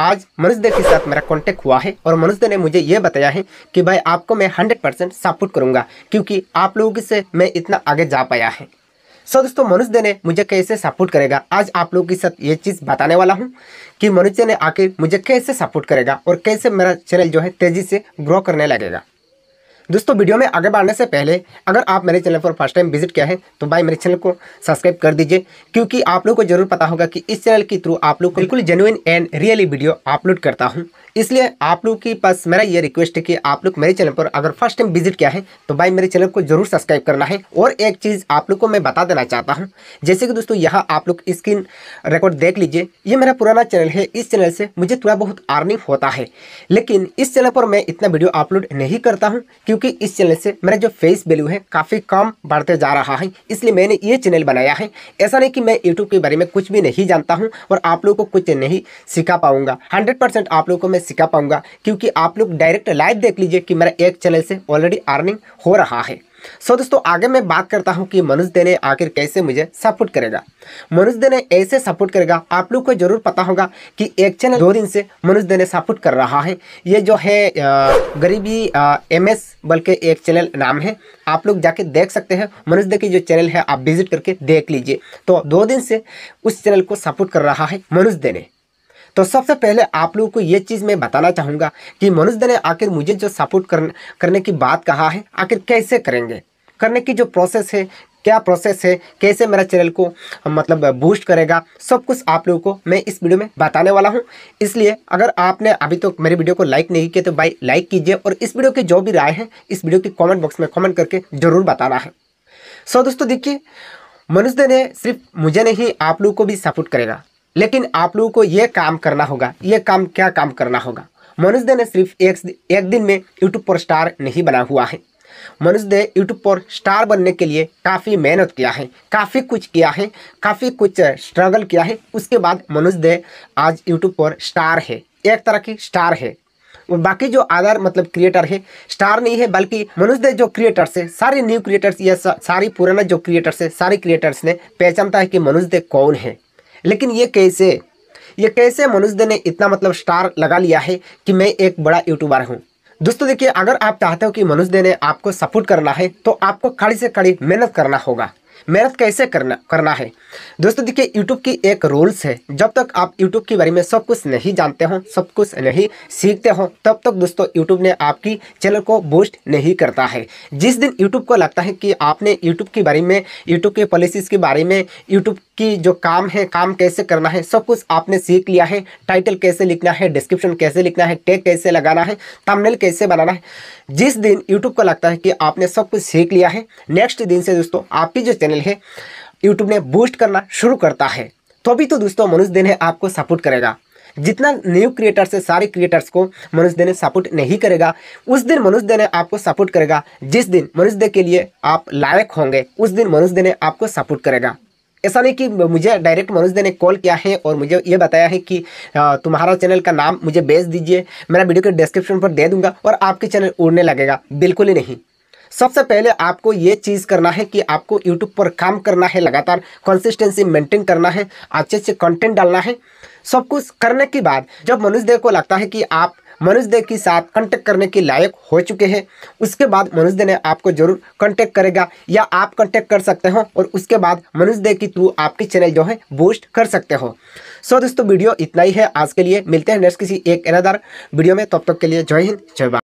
आज मनुष्य के साथ मेरा कांटेक्ट हुआ है और मनुष्य ने मुझे ये बताया है कि भाई आपको मैं हंड्रेड परसेंट सपोर्ट करूँगा क्योंकि आप लोगों से मैं इतना आगे जा पाया है सो दोस्तों मनुष्य दे ने मुझे कैसे सपोर्ट करेगा आज आप लोगों के साथ ये चीज़ बताने वाला हूँ कि मनुष्य ने आके मुझे कैसे सपोर्ट करेगा और कैसे मेरा चैनल जो है तेज़ी से ग्रो करने लगेगा दोस्तों वीडियो में आगे बढ़ने से पहले अगर आप मेरे चैनल पर फर्स्ट टाइम विजिट किया है तो भाई मेरे चैनल को सब्सक्राइब कर दीजिए क्योंकि आप लोग को जरूर पता होगा कि इस चैनल के थ्रू आप लोग बिल्कुल genuine and really video upload करता हूँ इसलिए आप लोग के पास मेरा ये रिक्वेस्ट है कि आप लोग मेरे चैनल पर अगर फर्स्ट टाइम विजिट किया है तो भाई मेरे चैनल को जरूर सब्सक्राइब करना है और एक चीज़ आप लोग को मैं बता देना चाहता हूँ जैसे कि दोस्तों यहाँ आप लोग स्क्रीन रिकॉर्ड देख लीजिए ये मेरा पुराना चैनल है इस चैनल से मुझे थोड़ा बहुत अर्निंग होता है लेकिन इस चैनल पर मैं इतना वीडियो अपलोड नहीं करता हूँ क्योंकि इस चैनल से मेरा जो फेस वैल्यू है काफ़ी कम बढ़ते जा रहा है इसलिए मैंने ये चैनल बनाया है ऐसा नहीं कि मैं यूट्यूब के बारे में कुछ भी नहीं जानता हूँ और आप लोग को कुछ नहीं सिखा पाऊंगा हंड्रेड आप लोग को मैं सिखा पाऊंगा क्योंकि आप लोग डायरेक्ट लाइव देख लीजिए कि मेरा एक चैनल से ऑलरेडी अर्निंग हो रहा है सो so, दोस्तों आगे मैं बात करता हूँ कि मनुष्य देने आखिर कैसे मुझे सपोर्ट करेगा मनुष्य देने ऐसे सपोर्ट करेगा आप लोग को जरूर पता होगा कि एक चैनल दो दिन से मनुष्य देने सपोर्ट कर रहा है ये जो है गरीबी एम एस बल्कि एक चैनल नाम है आप लोग जाके देख सकते हैं मनुष्य दे की जो चैनल है आप विजिट करके देख लीजिए तो दो दिन से उस चैनल को सपोर्ट कर रहा है मनुष्य देने तो सबसे पहले आप लोगों को ये चीज़ मैं बताना चाहूँगा कि मनुष्य ने आखिर मुझे जो सपोर्ट करने की बात कहा है आखिर कैसे करेंगे करने की जो प्रोसेस है क्या प्रोसेस है कैसे मेरा चैनल को मतलब बूस्ट करेगा सब कुछ आप लोगों को मैं इस वीडियो में बताने वाला हूं इसलिए अगर आपने अभी तो मेरे वीडियो को लाइक नहीं किया तो भाई लाइक कीजिए और इस वीडियो की जो भी राय है इस वीडियो की कमेंट बॉक्स में कमेंट करके ज़रूर बताना है सो दोस्तों देखिए मनुष्य ने सिर्फ मुझे नहीं आप लोग को भी सपोर्ट करेगा लेकिन आप लोगों को ये काम करना होगा ये काम क्या काम करना होगा मनुष्य दे ने सिर्फ एक एक दिन में यूट्यूब पर स्टार नहीं बना हुआ है मनुष्य दे यूट्यूब पर स्टार बनने के लिए काफ़ी मेहनत किया है काफ़ी कुछ किया है काफ़ी कुछ स्ट्रगल किया है उसके बाद मनुष्य दे आज यूट्यूब पर स्टार है एक तरह की स्टार है और बाकी जो अदर मतलब क्रिएटर है स्टार नहीं है बल्कि मनुष्य जो क्रिएटर्स है सारे न्यू क्रिएटर्स या सारी पुराना जो क्रिएटर्स है सारे क्रिएटर्स ने पहचानता है कि मनुष्य कौन है लेकिन ये कैसे ये कैसे मनुष्य ने इतना मतलब स्टार लगा लिया है कि मैं एक बड़ा यूट्यूबर हूँ दोस्तों देखिए अगर आप चाहते हो कि मनुष्य ने आपको सपोर्ट करना है तो आपको कड़ी से कड़ी मेहनत करना होगा मेहनत कैसे करना करना है दोस्तों देखिए यूट्यूब की एक रूल्स है जब तक आप यूट्यूब के बारे में सब कुछ नहीं जानते हो सब कुछ नहीं सीखते हो तब तक दोस्तों यूट्यूब ने आपकी चैनल को बूस्ट नहीं करता है जिस दिन यूट्यूब को लगता है कि आपने यूट्यूब के बारे में यूट्यूब के पॉलिसीज़ के बारे में यूट्यूब की जो काम है काम कैसे करना है सब कुछ आपने सीख लिया है टाइटल कैसे लिखना है डिस्क्रिप्शन कैसे लिखना है टैग कैसे लगाना है तमनल कैसे बनाना है जिस दिन यूट्यूब को लगता है कि आपने सब कुछ सीख लिया है नेक्स्ट दिन से दोस्तों आपकी जो चैनल है यूट्यूब ने बूस्ट करना शुरू करता है तो अभी तो दोस्तों मनुष्य देने आपको सपोर्ट करेगा जितना न्यू क्रिएटर्स है सारे क्रिएटर्स को मनुष्य देने सपोर्ट नहीं करेगा उस दिन मनुष्य देने आपको सपोर्ट करेगा जिस दिन मनुष्य दे के लिए आप लायक होंगे उस दिन मनुष्य देने आपको सपोर्ट करेगा ऐसा नहीं कि मुझे डायरेक्ट मनुष्य देने कॉल किया है और मुझे ये बताया है कि तुम्हारा चैनल का नाम मुझे भेज दीजिए मेरा वीडियो के डिस्क्रिप्शन पर दे दूंगा और आपके चैनल उड़ने लगेगा बिल्कुल ही नहीं सबसे पहले आपको ये चीज़ करना है कि आपको यूट्यूब पर काम करना है लगातार कंसिस्टेंसी मेंटेन करना है अच्छे अच्छे कंटेंट डालना है सब कुछ करने के बाद जब मनुष्य देव को लगता है कि आप मनुष्य देव के साथ कांटेक्ट करने के लायक हो चुके हैं उसके बाद मनुष्य ने आपको जरूर कांटेक्ट करेगा या आप कांटेक्ट कर सकते हो और उसके बाद मनुष्य देव के थ्रू आपके चैनल जो है बूस्ट कर सकते हो सो दोस्तों वीडियो इतना ही है आज के लिए मिलते हैं नेक्स्ट किसी एक अनदर वीडियो में तब तक के लिए जय हिंद जय भारत